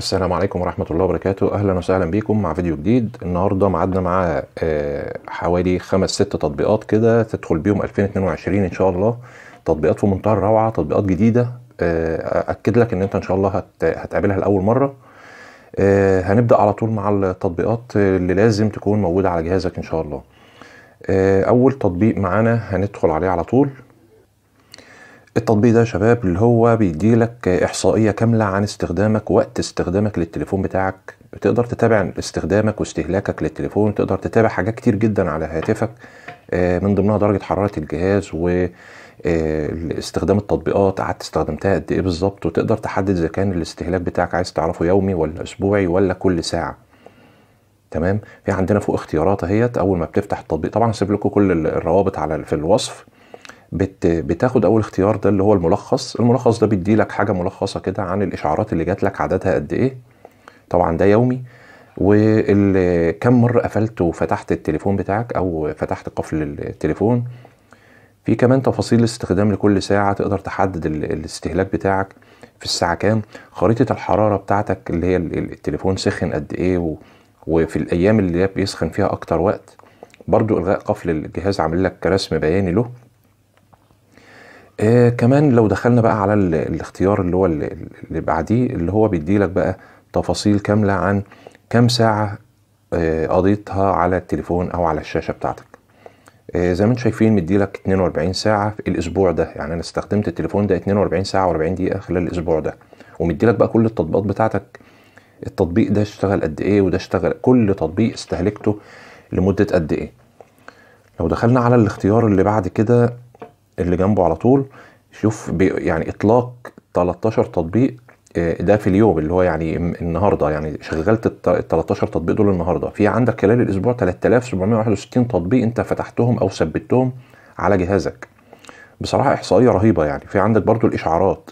السلام عليكم ورحمة الله وبركاته أهلا وسهلا بيكم مع فيديو جديد النهاردة معدنا مع آه، حوالي خمس ست تطبيقات كده تدخل بيهم 2022 إن شاء الله تطبيقات في منتهى الروعة تطبيقات جديدة آه، أكد لك إن أنت إن شاء الله هتقابلها لأول مرة آه، هنبدأ على طول مع التطبيقات اللي لازم تكون موجودة على جهازك إن شاء الله أول تطبيق معانا هندخل عليه على طول التطبيق ده يا شباب اللي هو بيديلك احصائيه كامله عن استخدامك وقت استخدامك للتليفون بتاعك تقدر تتابع استخدامك واستهلاكك للتليفون تقدر تتابع حاجات كتير جدا على هاتفك آه، من ضمنها درجه حراره الجهاز و آه، استخدام التطبيقات قعدت استخدمتها قد ايه بالظبط وتقدر تحدد اذا كان الاستهلاك بتاعك عايز تعرفه يومي ولا اسبوعي ولا كل ساعه تمام في عندنا فوق اختيارات اهيت اول ما بتفتح التطبيق طبعا هسيب لكم كل الروابط على في الوصف بت بتاخد اول اختيار ده اللي هو الملخص الملخص ده بيدي لك حاجه ملخصه كده عن الاشعارات اللي جات لك عددها قد ايه طبعا ده يومي وكم مره قفلت وفتحت التليفون بتاعك او فتحت قفل التليفون في كمان تفاصيل استخدام لكل ساعة تقدر تحدد الاستهلاك بتاعك في الساعة كام خريطة الحرارة بتاعتك اللي هي التليفون سخن قد ايه وفي الايام اللي بيسخن فيها اكتر وقت برضو الغاء قفل الجهاز عامل لك رسم بياني له آه كمان لو دخلنا بقى على الاختيار اللي هو اللي بعديه اللي هو بيديلك بقى تفاصيل كامله عن كام ساعه آه قضيتها على التليفون او على الشاشه بتاعتك آه زي ما انتم شايفين مديلك 42 ساعه في الاسبوع ده يعني انا استخدمت التليفون ده 42 ساعه و40 دقيقه خلال الاسبوع ده ومديلك بقى كل التطبيقات بتاعتك التطبيق ده اشتغل قد ايه وده اشتغل كل تطبيق استهلكته لمده قد ايه لو دخلنا على الاختيار اللي بعد كده اللي جنبه على طول شوف يعني اطلاق 13 تطبيق آه، ده في اليوم اللي هو يعني النهارده يعني شغلت ال 13 تطبيق دول النهارده في عندك خلال الاسبوع 3761 تطبيق انت فتحتهم او ثبتهم على جهازك بصراحه احصائيه رهيبه يعني في عندك برضو الاشعارات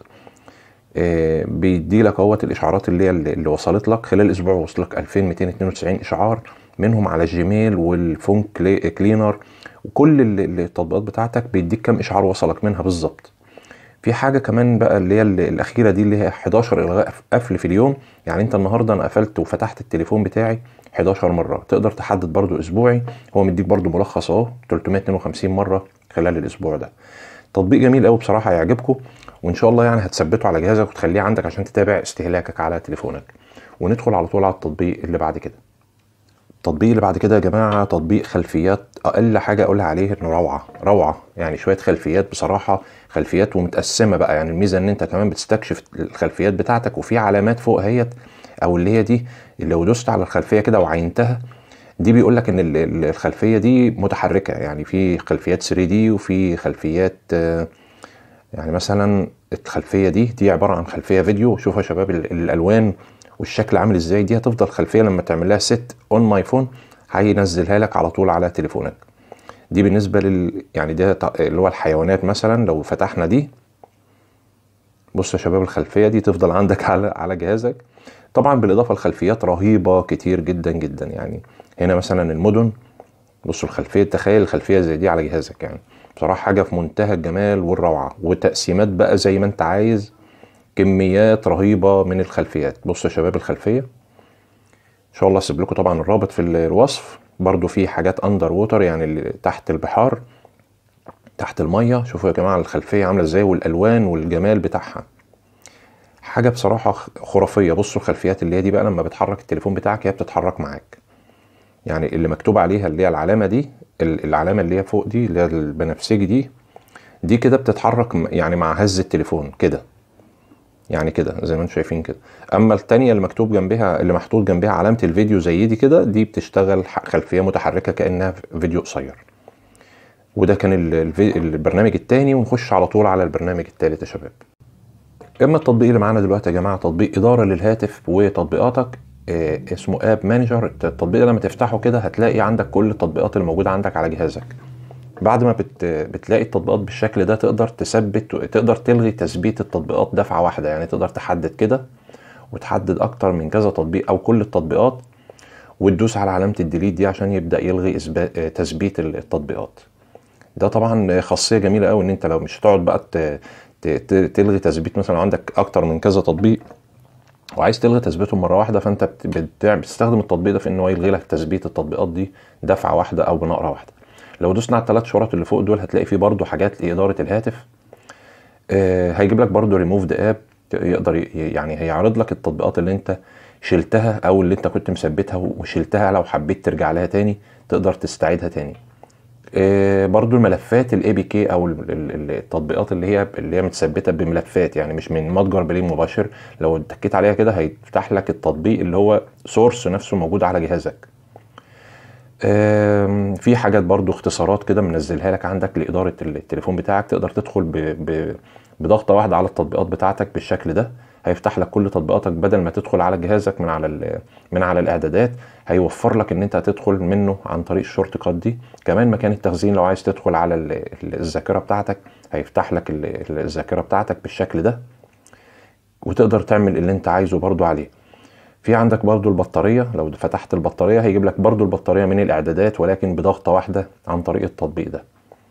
آه، بيدي لك اهوت الاشعارات اللي هي اللي وصلت لك خلال الاسبوع وصل لك 2292 اشعار منهم على الجيميل والفون كلينر كل التطبيقات بتاعتك بيديك كام اشعار وصلك منها بالظبط في حاجه كمان بقى اللي هي الاخيره دي اللي هي 11 الغاء قفل في اليوم يعني انت النهارده انا قفلت وفتحت التليفون بتاعي 11 مره تقدر تحدد برضو اسبوعي هو مديك برضو ملخص اهو 352 مره خلال الاسبوع ده تطبيق جميل قوي بصراحه هيعجبكم وان شاء الله يعني هتثبته على جهازك وتخليه عندك عشان تتابع استهلاكك على تليفونك وندخل على طول على التطبيق اللي بعد كده التطبيق اللي بعد كده يا جماعه تطبيق خلفيات اقل حاجه اقولها عليه انه روعه روعه يعني شويه خلفيات بصراحه خلفيات ومتقسمه بقى يعني الميزه ان انت كمان بتستكشف الخلفيات بتاعتك وفي علامات فوق اهيت او اللي هي دي اللي لو دوست على الخلفيه كده وعينتها دي بيقول لك ان الخلفيه دي متحركه يعني في خلفيات 3 دي وفي خلفيات يعني مثلا الخلفيه دي دي عباره عن خلفيه فيديو شوفوا يا شباب الالوان والشكل عامل ازاي دي هتفضل خلفيه لما تعمل لها سيت اون ماي فون هينزلها لك على طول على تليفونك دي بالنسبه لل يعني ده اللي هو الحيوانات مثلا لو فتحنا دي بص يا شباب الخلفيه دي تفضل عندك على على جهازك طبعا بالاضافه لخلفيات رهيبه كتير جدا جدا يعني هنا مثلا المدن بصوا الخلفيه تخيل الخلفيه زي دي على جهازك يعني بصراحه حاجه في منتهى الجمال والروعه وتقسيمات بقى زي ما انت عايز كميات رهيبه من الخلفيات بصوا يا شباب الخلفيه ان شاء الله اسيب لكم طبعا الرابط في الوصف برضو في حاجات اندر ووتر يعني اللي تحت البحار تحت الميه شوفوا يا جماعه الخلفيه عامله ازاي والالوان والجمال بتاعها حاجه بصراحه خرافيه بصوا الخلفيات اللي هي دي بقى لما بتحرك التليفون بتاعك هي بتتحرك معاك يعني اللي مكتوب عليها اللي هي العلامه دي العلامه اللي هي فوق دي اللي هي البنفسجي دي دي كده بتتحرك يعني مع هز التليفون كده يعني كده زي ما انتم شايفين كده اما الثانيه اللي مكتوب جنبها اللي محطوط جنبها علامه الفيديو زي دي كده دي بتشتغل خلفيه متحركه كانها فيديو قصير وده كان البرنامج الثاني ونخش على طول على البرنامج الثالث يا شباب اما التطبيق اللي معانا دلوقتي يا جماعه تطبيق اداره للهاتف وتطبيقاتك آه، اسمه اب مانجر التطبيق ده لما تفتحه كده هتلاقي عندك كل التطبيقات الموجوده عندك على جهازك بعد ما بت... بتلاقي التطبيقات بالشكل ده تقدر تثبت تقدر تلغي تثبيت التطبيقات دفعه واحده يعني تقدر تحدد كده وتحدد اكتر من كذا تطبيق او كل التطبيقات وتدوس على علامه الديليت دي عشان يبدا يلغي إسب... آه، تثبيت التطبيقات ده طبعا خاصيه جميله قوي ان انت لو مش هتقعد بقى ت... ت... تلغي تثبيت مثلا عندك اكتر من كذا تطبيق وعايز تلغي تثبيتهم مره واحده فانت بت... بتستخدم التطبيق ده في ان هو يلغي لك تثبيت التطبيقات دي دفعه واحده او بنقره واحده لو دوسنا على الثلاث شرط اللي فوق دول هتلاقي فيه برضو حاجات لاداره الهاتف آه، هيجيب لك برضو ريموف ذا اب يقدر يعني هيعرض لك التطبيقات اللي انت شلتها او اللي انت كنت مثبتها وشلتها لو حبيت ترجع لها تاني تقدر تستعيدها تاني آه، برضو الملفات الاي بي كي او التطبيقات اللي هي اللي هي متثبته بملفات يعني مش من متجر بلين مباشر لو اتكيت عليها كده هيفتح لك التطبيق اللي هو سورس نفسه موجود على جهازك في حاجات برضو اختصارات كده منزلها لك عندك لإدارة التليفون بتاعك تقدر تدخل بضغطة واحدة على التطبيقات بتاعتك بالشكل ده هيفتح لك كل تطبيقاتك بدل ما تدخل على جهازك من على من على الاعدادات هيوفر لك ان انت هتدخل منه عن طريق الشورت كات دي كمان مكان التخزين لو عايز تدخل على الذاكره بتاعتك هيفتح لك الذاكره بتاعتك بالشكل ده وتقدر تعمل اللي انت عايزه برضو عليه في عندك برضو البطارية لو فتحت البطارية هيجيب لك برضو البطارية من الإعدادات ولكن بضغطة واحدة عن طريق التطبيق ده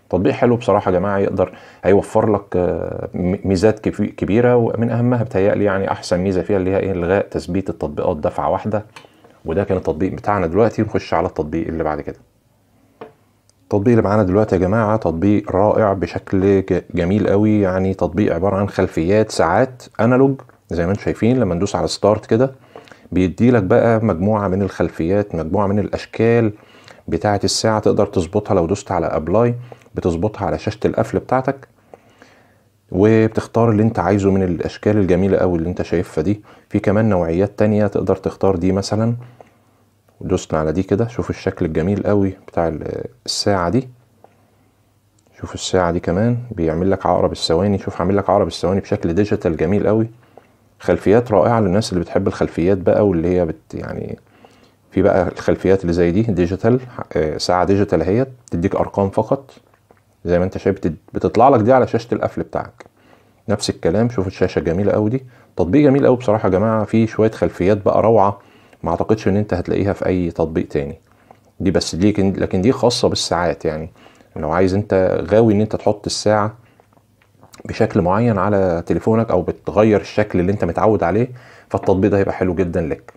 تطبيق حلو بصراحة يا جماعة يقدر هيوفر لك آه، ميزات كبيرة ومن أهمها بتهيألي يعني أحسن ميزة فيها اللي هي إيه إلغاء تثبيت التطبيقات دفعة واحدة وده كان التطبيق بتاعنا دلوقتي نخش على التطبيق اللي بعد كده التطبيق اللي معانا دلوقتي يا جماعه تطبيق رائع بشكل جميل قوي يعني تطبيق عباره عن خلفيات ساعات انالوج زي ما انتم شايفين لما ندوس على ستارت كده بيديلك بقى مجموعة من الخلفيات مجموعة من الأشكال بتاعة الساعة تقدر تظبطها لو دوست على أبلاي بتظبطها على شاشة القفل بتاعتك وبتختار اللي انت عايزه من الأشكال الجميلة أوي اللي انت شايفها دي في كمان نوعيات تانية تقدر تختار دي مثلا دوسنا على دي كده شوف الشكل الجميل قوي بتاع الساعة دي شوف الساعة دي كمان بيعمل لك عقرب الثواني شوف عامل لك عقرب الثواني بشكل ديجيتال جميل قوي خلفيات رائعه للناس اللي بتحب الخلفيات بقى واللي هي بت يعني في بقى الخلفيات اللي زي دي ديجيتال آه، ساعه ديجيتال هي بتديك ارقام فقط زي ما انت شايف بتطلع لك دي على شاشه القفل بتاعك نفس الكلام شوف الشاشه جميله قوي دي تطبيق جميل قوي بصراحه يا جماعه فيه شويه خلفيات بقى روعه ما اعتقدش ان انت هتلاقيها في اي تطبيق تاني دي بس ليك لكن دي خاصه بالساعات يعني لو عايز انت غاوي ان انت تحط الساعه بشكل معين على تليفونك او بتغير الشكل اللي انت متعود عليه فالتطبيق ده هيبقى حلو جدا لك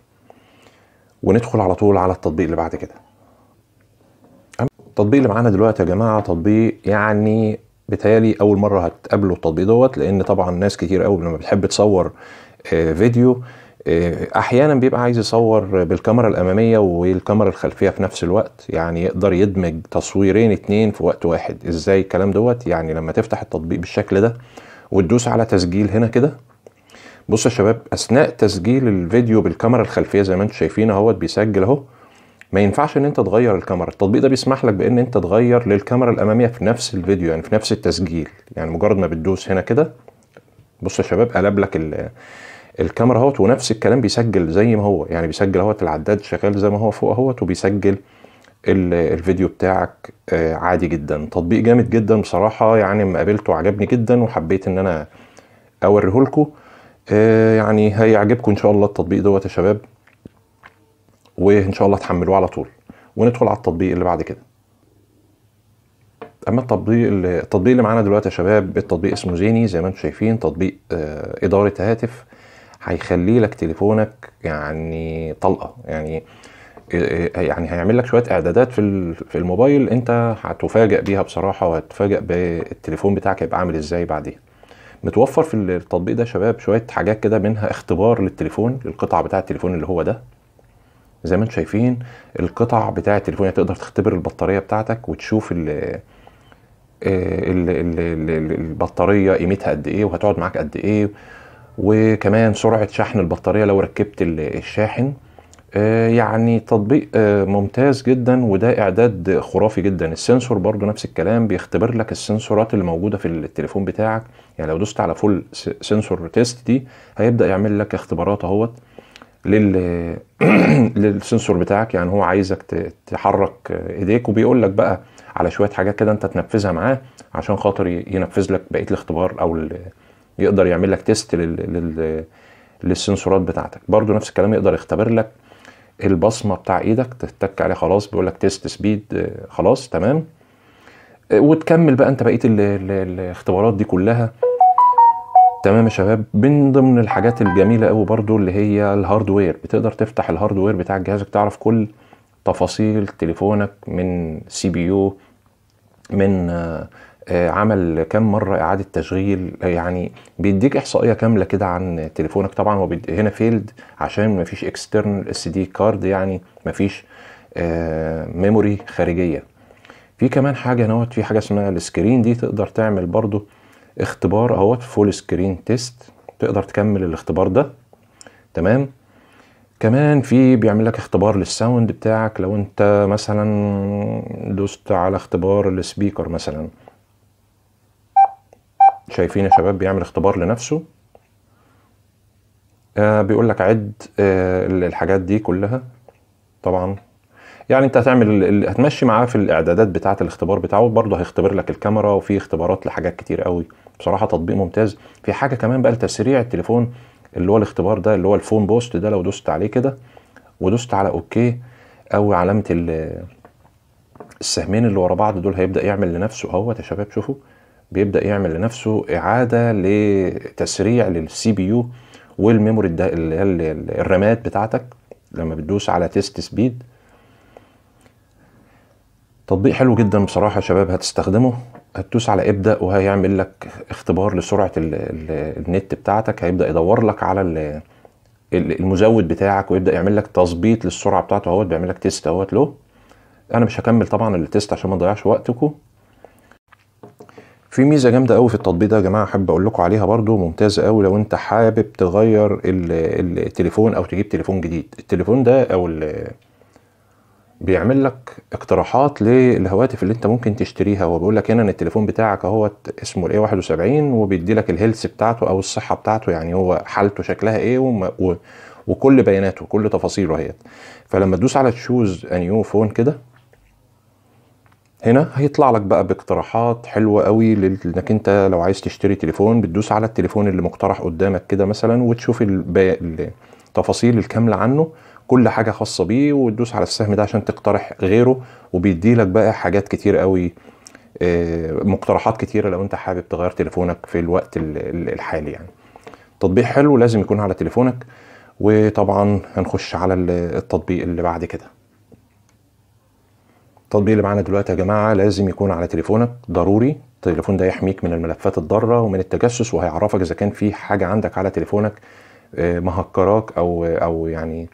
وندخل على طول على التطبيق اللي بعد كده التطبيق اللي معانا دلوقتي يا جماعه تطبيق يعني بتالي اول مره هتقابلوا التطبيق دوت لان طبعا ناس كتير قوي لما بتحب تصور آه، فيديو آه، احيانا بيبقى عايز يصور بالكاميرا الاماميه والكاميرا الخلفيه في نفس الوقت يعني يقدر يدمج تصويرين اتنين في وقت واحد ازاي الكلام دوت يعني لما تفتح التطبيق بالشكل ده وتدوس على تسجيل هنا كده بص يا شباب اثناء تسجيل الفيديو بالكاميرا الخلفيه زي ما انتم شايفين اهوت بيسجل اهو ما ينفعش ان انت تغير الكاميرا التطبيق ده بيسمح لك بان انت تغير للكاميرا الاماميه في نفس الفيديو يعني في نفس التسجيل يعني مجرد ما بتدوس هنا كده بص يا شباب قلب لك الكاميرا اهوت ونفس الكلام بيسجل زي ما هو يعني بيسجل اهوت العداد شغال زي ما هو فوق اهوت وبيسجل الفيديو بتاعك آه، عادي جدا تطبيق جامد جدا بصراحة يعني ما قابلته عجبني جدا وحبيت ان انا اوريه لكم آه، يعني هيعجبكم ان شاء الله التطبيق دوت يا شباب وان شاء الله تحملوه على طول وندخل على التطبيق اللي بعد كده اما التطبيق التطبيق اللي معانا دلوقتي يا شباب التطبيق اسمه زيني زي ما انتم شايفين تطبيق آه، اداره هاتف هيخلي لك تليفونك يعني طلقه يعني إيه، إيه، يعني هيعمل لك شويه اعدادات في في الموبايل انت هتفاجئ بيها بصراحه وهتفاجئ بالتليفون بتاعك هيبقى عامل ازاي بعدين متوفر في التطبيق ده شباب شويه حاجات كده منها اختبار للتليفون القطعه بتاع التليفون اللي هو ده زي ما انتم شايفين القطع بتاع التليفون يعني تقدر تختبر البطاريه بتاعتك وتشوف ال إيه، البطاريه قيمتها قد ايه وهتقعد معاك قد ايه وكمان سرعه شحن البطاريه لو ركبت الشاحن آه، يعني تطبيق آه، ممتاز جدا وده اعداد خرافي جدا السنسور برضو نفس الكلام بيختبر لك السنسورات اللي موجوده في التليفون بتاعك يعني لو دوست على فول سنسور تيست دي هيبدا يعمل لك اختبارات اهوت لل للسنسور بتاعك يعني هو عايزك تحرك ايديك وبيقول لك بقى على شويه حاجات كده انت تنفذها معاه عشان خاطر ينفذ لك بقيه الاختبار او يقدر يعمل لك تيست لل... لل... للسنسورات بتاعتك برضو نفس الكلام يقدر يختبر لك البصمه بتاع ايدك تتك عليه خلاص بيقول لك تيست سبيد خلاص تمام وتكمل بقى انت بقيه ال... ال... الاختبارات دي كلها تمام يا شباب من ضمن الحاجات الجميله قوي برضو اللي هي الهاردوير بتقدر تفتح الهاردوير بتاع جهازك تعرف كل تفاصيل تليفونك من سي بي يو من آه، عمل كام مره اعاده تشغيل يعني بيديك احصائيه كامله كده عن تليفونك طبعا هو هنا فيلد عشان ما فيش اكسترنال اس دي كارد يعني ما فيش ميموري خارجيه في كمان حاجه نوت في حاجه اسمها السكرين دي تقدر تعمل برضو اختبار اهوت فول سكرين تيست تقدر تكمل الاختبار ده تمام كمان في بيعمل لك اختبار للساوند بتاعك لو انت مثلا دوست على اختبار السبيكر مثلا شايفين يا شباب بيعمل اختبار لنفسه آه بيقول لك عد آه الحاجات دي كلها طبعا يعني انت هتعمل هتمشي معاه في الاعدادات بتاعه الاختبار بتاعه برضه هيختبر لك الكاميرا وفي اختبارات لحاجات كتير قوي بصراحه تطبيق ممتاز في حاجه كمان بقى لتسريع التليفون اللي هو الاختبار ده اللي هو الفون بوست ده لو دوست عليه كده ودوست على اوكي او علامه السهمين اللي ورا بعض دول هيبدا يعمل لنفسه اهوت يا شباب شوفوا بيبدا يعمل لنفسه اعاده لتسريع للسي بي يو والميموري الرامات بتاعتك لما بتدوس على تيست سبيد تطبيق حلو جدا بصراحه يا شباب هتستخدمه هتدوس على ابدا وهيعمل لك اختبار لسرعه النت بتاعتك هيبدا يدور لك على المزود بتاعك ويبدا يعمل لك تظبيط للسرعه بتاعته اهوت بيعمل لك تيست اهوت له انا مش هكمل طبعا التيست عشان ما اضيعش وقتكم في ميزه جامده قوي في التطبيق ده يا جماعه احب اقول لكم عليها برده ممتازه قوي لو انت حابب تغير التليفون او تجيب تليفون جديد التليفون ده او بيعمل لك اقتراحات للهواتف اللي انت ممكن تشتريها وبيقول لك هنا ان التليفون بتاعك اهوت اسمه الاي 71 وبيدي لك الهيلث بتاعته او الصحه بتاعته يعني هو حالته شكلها ايه و وكل بياناته كل تفاصيله اهيت فلما تدوس على تشوز انيو فون كده هنا هيطلع لك بقى باقتراحات حلوه قوي لانك انت لو عايز تشتري تليفون بتدوس على التليفون اللي مقترح قدامك كده مثلا وتشوف التفاصيل الكامله عنه كل حاجه خاصه بيه وتدوس على السهم ده عشان تقترح غيره وبيدي لك بقى حاجات كتير قوي آه، مقترحات كتيره لو انت حابب تغير تليفونك في الوقت الحالي يعني تطبيق حلو لازم يكون على تليفونك وطبعا هنخش على التطبيق اللي بعد كده التطبيق اللي معانا دلوقتي يا جماعه لازم يكون على تليفونك ضروري التليفون ده يحميك من الملفات الضاره ومن التجسس وهيعرفك اذا كان في حاجه عندك على تليفونك آه، مهكراك او او يعني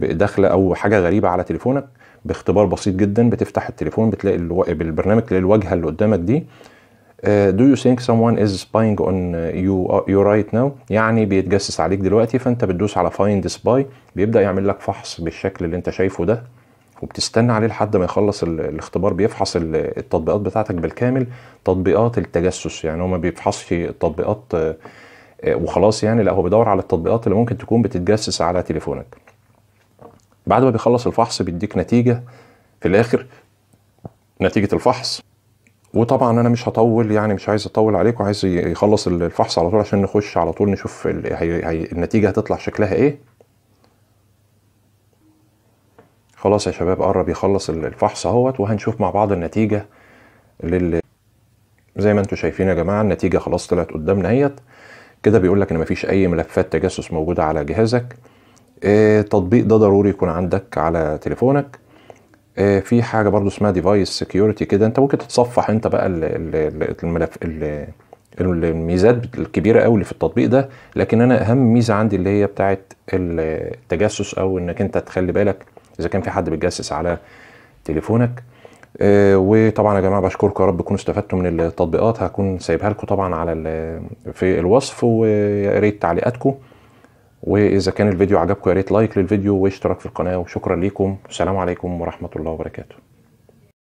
داخله او حاجه غريبه على تليفونك باختبار بسيط جدا بتفتح التليفون بتلاقي الو... بالبرنامج تلاقي الواجهه اللي قدامك دي آه، do you think someone is spying on you, uh, you right now يعني بيتجسس عليك دلوقتي فانت بتدوس على find spy بيبدا يعمل لك فحص بالشكل اللي انت شايفه ده وبتستنى عليه لحد ما يخلص الاختبار بيفحص التطبيقات بتاعتك بالكامل تطبيقات التجسس يعني هو ما بيفحصش التطبيقات آه، وخلاص يعني لا هو بيدور على التطبيقات اللي ممكن تكون بتتجسس على تليفونك بعد ما بيخلص الفحص بيديك نتيجه في الاخر نتيجه الفحص وطبعا انا مش هطول يعني مش عايز اطول عليك وعايز يخلص الفحص على طول عشان نخش على طول نشوف النتيجه هتطلع شكلها ايه خلاص يا شباب قرب يخلص الفحص اهوت وهنشوف مع بعض النتيجه لل زي ما انتم شايفين يا جماعه النتيجه خلاص طلعت قدامنا اهيت كده بيقول لك ان مفيش اي ملفات تجسس موجوده على جهازك آه، التطبيق ده ضروري يكون عندك على تليفونك آه، في حاجه برضو اسمها ديفايس سكيورتي كده انت ممكن تتصفح انت بقى الملف الميزات الكبيره قوي اللي في التطبيق ده لكن انا اهم ميزه عندي اللي هي بتاعه التجسس او انك انت تخلي بالك اذا كان في حد بيتجسس على تليفونك آه، وطبعا يا جماعه بشكركم يا رب تكونوا استفدتوا من التطبيقات هكون سايبها لكم طبعا على في الوصف ويا ريت تعليقاتكم واذا كان الفيديو عجبكم يا ريت لايك للفيديو واشتراك في القناه وشكرا ليكم والسلام عليكم ورحمه الله وبركاته